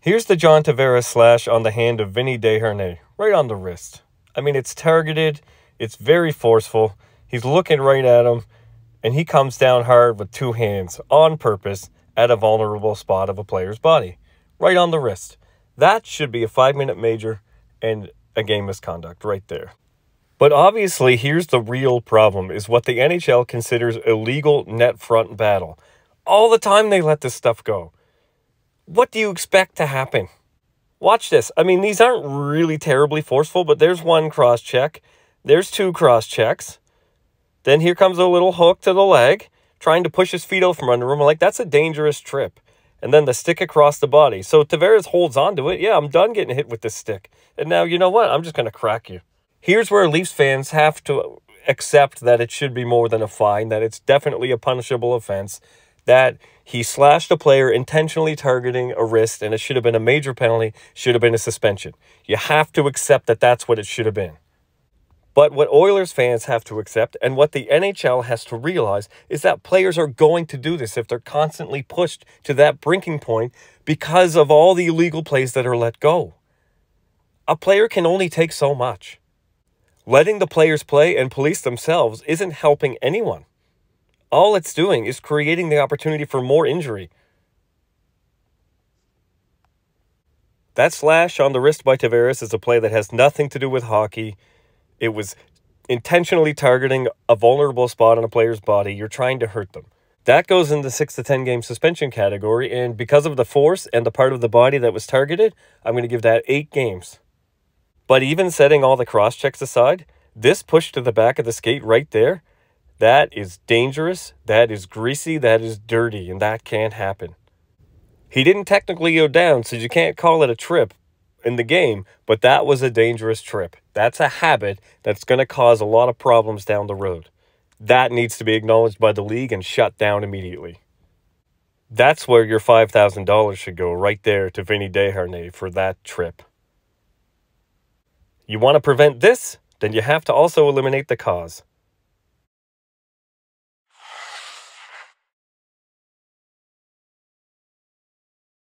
Here's the John Tavares slash on the hand of Vinny DeHernay, right on the wrist. I mean, it's targeted, it's very forceful. He's looking right at him, and he comes down hard with two hands on purpose at a vulnerable spot of a player's body, right on the wrist. That should be a five minute major and a game misconduct right there. But obviously, here's the real problem is what the NHL considers illegal net front battle. All the time they let this stuff go what do you expect to happen? Watch this. I mean, these aren't really terribly forceful, but there's one cross check. There's two cross checks. Then here comes a little hook to the leg, trying to push his feet out from under him. I'm like, that's a dangerous trip. And then the stick across the body. So Tavares holds onto it. Yeah, I'm done getting hit with this stick. And now, you know what? I'm just going to crack you. Here's where Leafs fans have to accept that it should be more than a fine, that it's definitely a punishable offense, that he slashed a player intentionally targeting a wrist and it should have been a major penalty, should have been a suspension. You have to accept that that's what it should have been. But what Oilers fans have to accept and what the NHL has to realize is that players are going to do this if they're constantly pushed to that brinking point because of all the illegal plays that are let go. A player can only take so much. Letting the players play and police themselves isn't helping anyone all it's doing is creating the opportunity for more injury. That slash on the wrist by Tavares is a play that has nothing to do with hockey. It was intentionally targeting a vulnerable spot on a player's body. You're trying to hurt them. That goes in the 6 to 10 game suspension category, and because of the force and the part of the body that was targeted, I'm going to give that 8 games. But even setting all the cross checks aside, this push to the back of the skate right there that is dangerous, that is greasy, that is dirty, and that can't happen. He didn't technically go down, so you can't call it a trip in the game, but that was a dangerous trip. That's a habit that's going to cause a lot of problems down the road. That needs to be acknowledged by the league and shut down immediately. That's where your $5,000 should go, right there to Vinny DeHarnay for that trip. You want to prevent this? Then you have to also eliminate the cause.